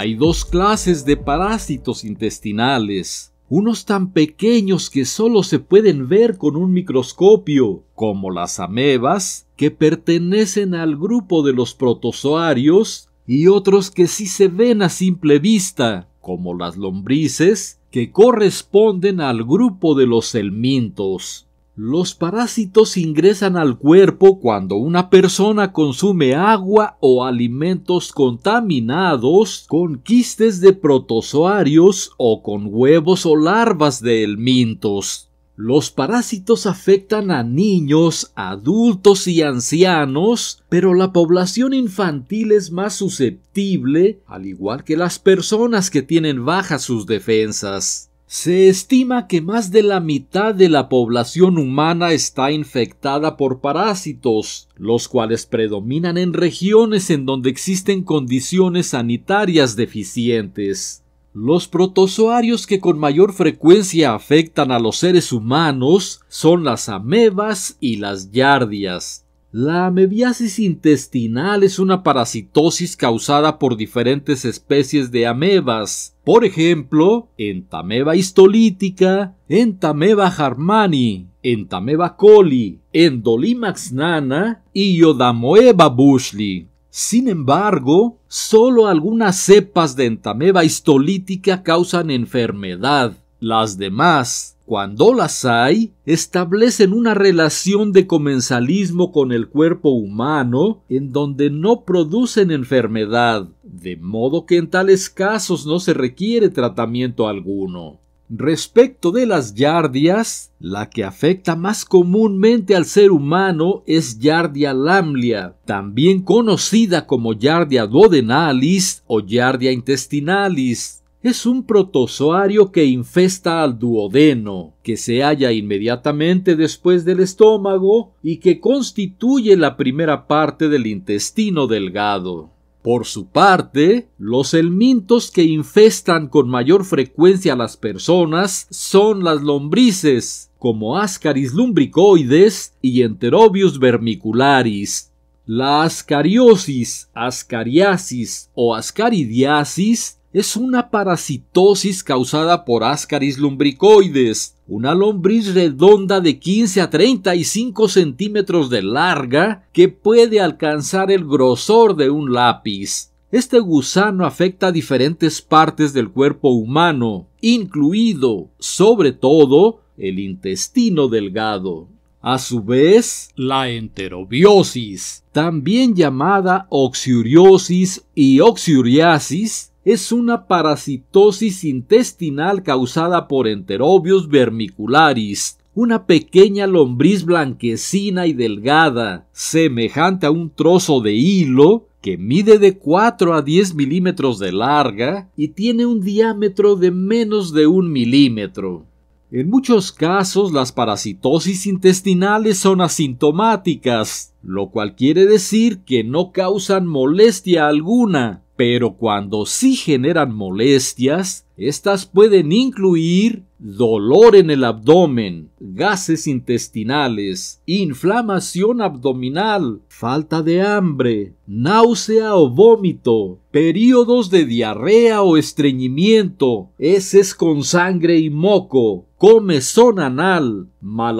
Hay dos clases de parásitos intestinales, unos tan pequeños que solo se pueden ver con un microscopio, como las amebas, que pertenecen al grupo de los protozoarios, y otros que sí se ven a simple vista, como las lombrices, que corresponden al grupo de los elmintos. Los parásitos ingresan al cuerpo cuando una persona consume agua o alimentos contaminados con quistes de protozoarios o con huevos o larvas de helmintos. Los parásitos afectan a niños, adultos y ancianos, pero la población infantil es más susceptible, al igual que las personas que tienen bajas sus defensas. Se estima que más de la mitad de la población humana está infectada por parásitos, los cuales predominan en regiones en donde existen condiciones sanitarias deficientes. Los protozoarios que con mayor frecuencia afectan a los seres humanos son las amebas y las yardias. La amebiasis intestinal es una parasitosis causada por diferentes especies de amebas, por ejemplo, Entameba histolítica, Entameba harmani, Entameba coli, Endolimax nana y Yodamoeba bushli. Sin embargo, solo algunas cepas de entameba histolítica causan enfermedad, las demás, cuando las hay, establecen una relación de comensalismo con el cuerpo humano en donde no producen enfermedad, de modo que en tales casos no se requiere tratamiento alguno. Respecto de las yardias, la que afecta más comúnmente al ser humano es Yardia lamblia, también conocida como Yardia duodenalis o Yardia intestinalis. Es un protozoario que infesta al duodeno, que se halla inmediatamente después del estómago y que constituye la primera parte del intestino delgado. Por su parte, los elmintos que infestan con mayor frecuencia a las personas son las lombrices, como Ascaris lumbricoides y Enterobius vermicularis. La ascariosis, ascariasis o ascaridiasis es una parasitosis causada por Ascaris lumbricoides, una lombriz redonda de 15 a 35 centímetros de larga que puede alcanzar el grosor de un lápiz. Este gusano afecta a diferentes partes del cuerpo humano, incluido, sobre todo, el intestino delgado. A su vez, la enterobiosis, también llamada oxiuriosis y oxiuriasis, es una parasitosis intestinal causada por Enterobius vermicularis, una pequeña lombriz blanquecina y delgada, semejante a un trozo de hilo que mide de 4 a 10 milímetros de larga y tiene un diámetro de menos de un milímetro. En muchos casos las parasitosis intestinales son asintomáticas, lo cual quiere decir que no causan molestia alguna, pero cuando sí generan molestias, estas pueden incluir dolor en el abdomen, gases intestinales, inflamación abdominal, falta de hambre, náusea o vómito, periodos de diarrea o estreñimiento, heces con sangre y moco, comezón anal,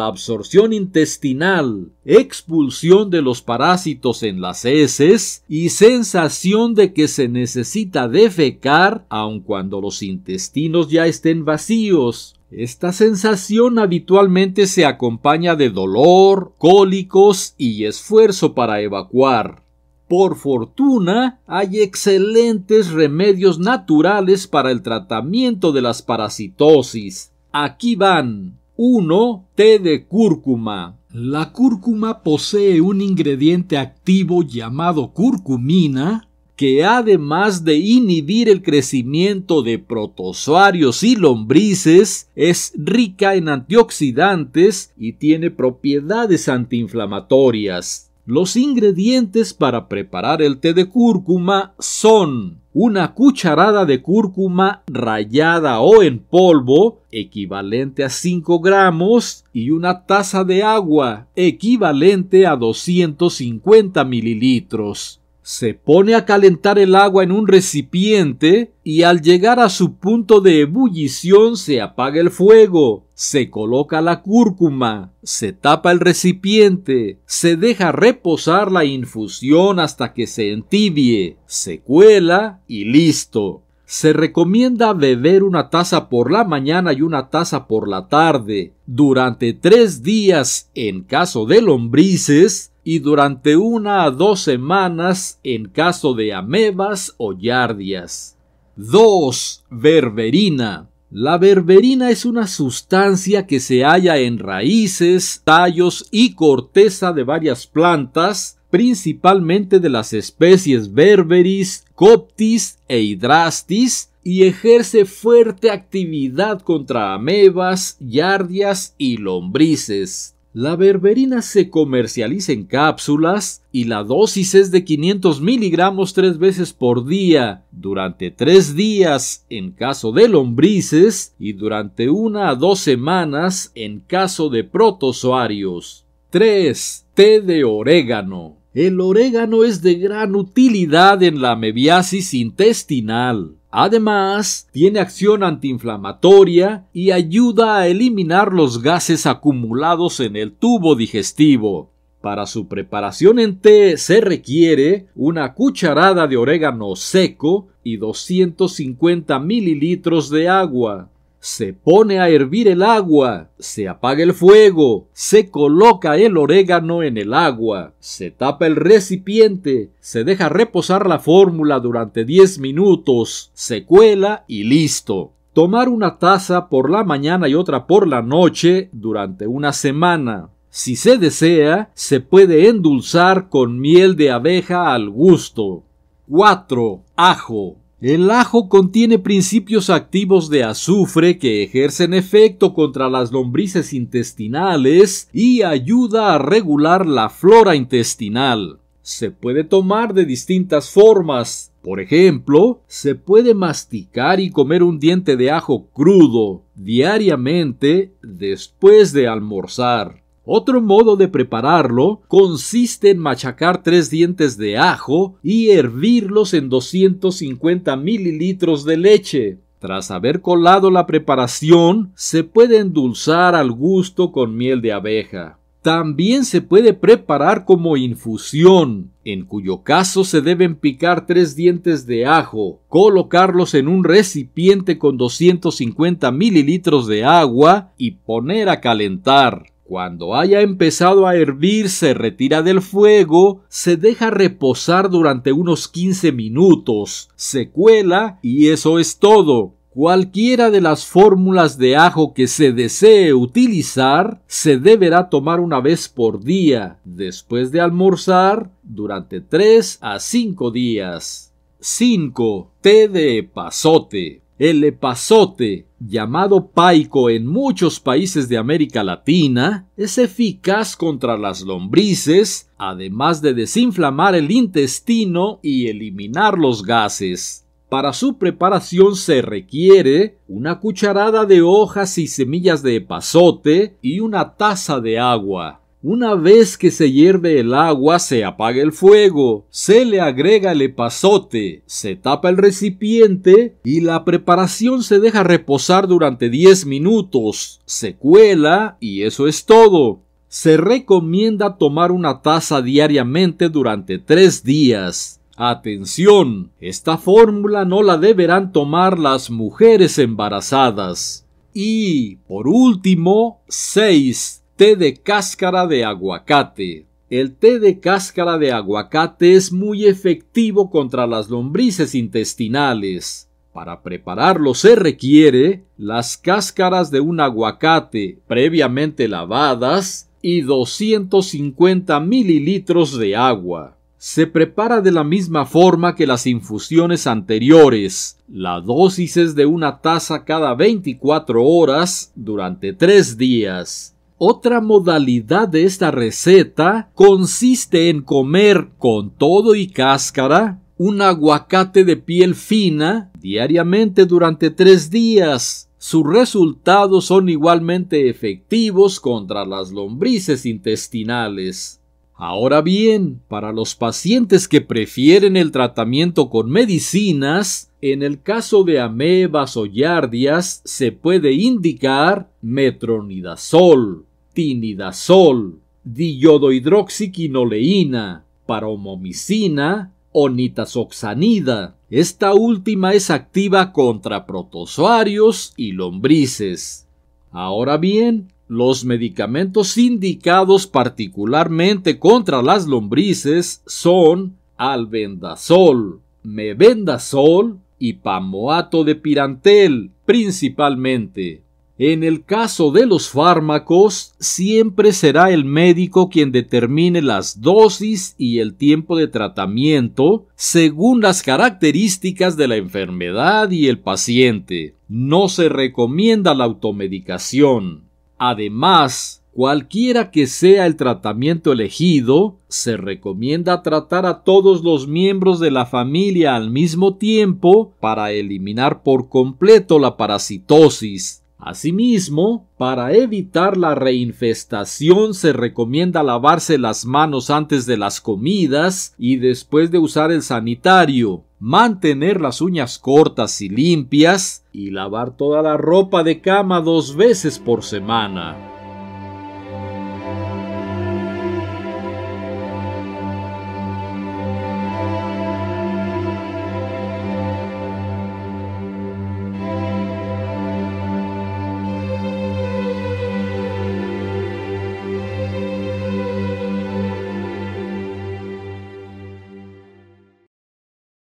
absorción intestinal, expulsión de los parásitos en las heces y sensación de que se necesita defecar aun cuando los intestinos ya estén vacíos, esta sensación habitualmente se acompaña de dolor, cólicos y esfuerzo para evacuar. Por fortuna, hay excelentes remedios naturales para el tratamiento de las parasitosis. Aquí van. 1. Té de cúrcuma. La cúrcuma posee un ingrediente activo llamado curcumina, que además de inhibir el crecimiento de protozoarios y lombrices, es rica en antioxidantes y tiene propiedades antiinflamatorias. Los ingredientes para preparar el té de cúrcuma son una cucharada de cúrcuma rallada o en polvo, equivalente a 5 gramos, y una taza de agua, equivalente a 250 mililitros se pone a calentar el agua en un recipiente y al llegar a su punto de ebullición se apaga el fuego, se coloca la cúrcuma, se tapa el recipiente, se deja reposar la infusión hasta que se entibie, se cuela y listo. Se recomienda beber una taza por la mañana y una taza por la tarde. Durante tres días, en caso de lombrices, y durante una a dos semanas en caso de amebas o yardias. 2. Berberina. La berberina es una sustancia que se halla en raíces, tallos y corteza de varias plantas, principalmente de las especies berberis, coptis e hidrastis, y ejerce fuerte actividad contra amebas, yardias y lombrices. La berberina se comercializa en cápsulas y la dosis es de 500 miligramos tres veces por día durante tres días en caso de lombrices y durante una a dos semanas en caso de protozoarios. 3. Té de orégano. El orégano es de gran utilidad en la mebiasis intestinal. Además, tiene acción antiinflamatoria y ayuda a eliminar los gases acumulados en el tubo digestivo. Para su preparación en té se requiere una cucharada de orégano seco y 250 mililitros de agua se pone a hervir el agua, se apaga el fuego, se coloca el orégano en el agua, se tapa el recipiente, se deja reposar la fórmula durante 10 minutos, se cuela y listo. Tomar una taza por la mañana y otra por la noche durante una semana. Si se desea, se puede endulzar con miel de abeja al gusto. 4. Ajo. El ajo contiene principios activos de azufre que ejercen efecto contra las lombrices intestinales y ayuda a regular la flora intestinal. Se puede tomar de distintas formas. Por ejemplo, se puede masticar y comer un diente de ajo crudo diariamente después de almorzar. Otro modo de prepararlo consiste en machacar tres dientes de ajo y hervirlos en 250 mililitros de leche. Tras haber colado la preparación, se puede endulzar al gusto con miel de abeja. También se puede preparar como infusión, en cuyo caso se deben picar tres dientes de ajo, colocarlos en un recipiente con 250 mililitros de agua y poner a calentar. Cuando haya empezado a hervir se retira del fuego, se deja reposar durante unos 15 minutos, se cuela y eso es todo. Cualquiera de las fórmulas de ajo que se desee utilizar se deberá tomar una vez por día, después de almorzar, durante 3 a 5 días. 5. Té de pasote. El epazote, llamado paico en muchos países de América Latina, es eficaz contra las lombrices, además de desinflamar el intestino y eliminar los gases. Para su preparación se requiere una cucharada de hojas y semillas de epazote y una taza de agua. Una vez que se hierve el agua, se apaga el fuego, se le agrega el epazote, se tapa el recipiente y la preparación se deja reposar durante 10 minutos, se cuela y eso es todo. Se recomienda tomar una taza diariamente durante 3 días. Atención, esta fórmula no la deberán tomar las mujeres embarazadas. Y, por último, 6. Té de cáscara de aguacate. El té de cáscara de aguacate es muy efectivo contra las lombrices intestinales. Para prepararlo se requiere las cáscaras de un aguacate previamente lavadas y 250 mililitros de agua. Se prepara de la misma forma que las infusiones anteriores. La dosis es de una taza cada 24 horas durante 3 días. Otra modalidad de esta receta consiste en comer con todo y cáscara un aguacate de piel fina diariamente durante tres días. Sus resultados son igualmente efectivos contra las lombrices intestinales. Ahora bien, para los pacientes que prefieren el tratamiento con medicinas, en el caso de amebas o yardias se puede indicar metronidazol, tinidazol, diyodohidroxiquinoleína, paromomicina o nitazoxanida. Esta última es activa contra protozoarios y lombrices. Ahora bien, los medicamentos indicados particularmente contra las lombrices son albendazol, mebendazol y pamoato de pirantel principalmente. En el caso de los fármacos, siempre será el médico quien determine las dosis y el tiempo de tratamiento según las características de la enfermedad y el paciente. No se recomienda la automedicación. Además, cualquiera que sea el tratamiento elegido, se recomienda tratar a todos los miembros de la familia al mismo tiempo para eliminar por completo la parasitosis. Asimismo, para evitar la reinfestación se recomienda lavarse las manos antes de las comidas y después de usar el sanitario mantener las uñas cortas y limpias y lavar toda la ropa de cama dos veces por semana.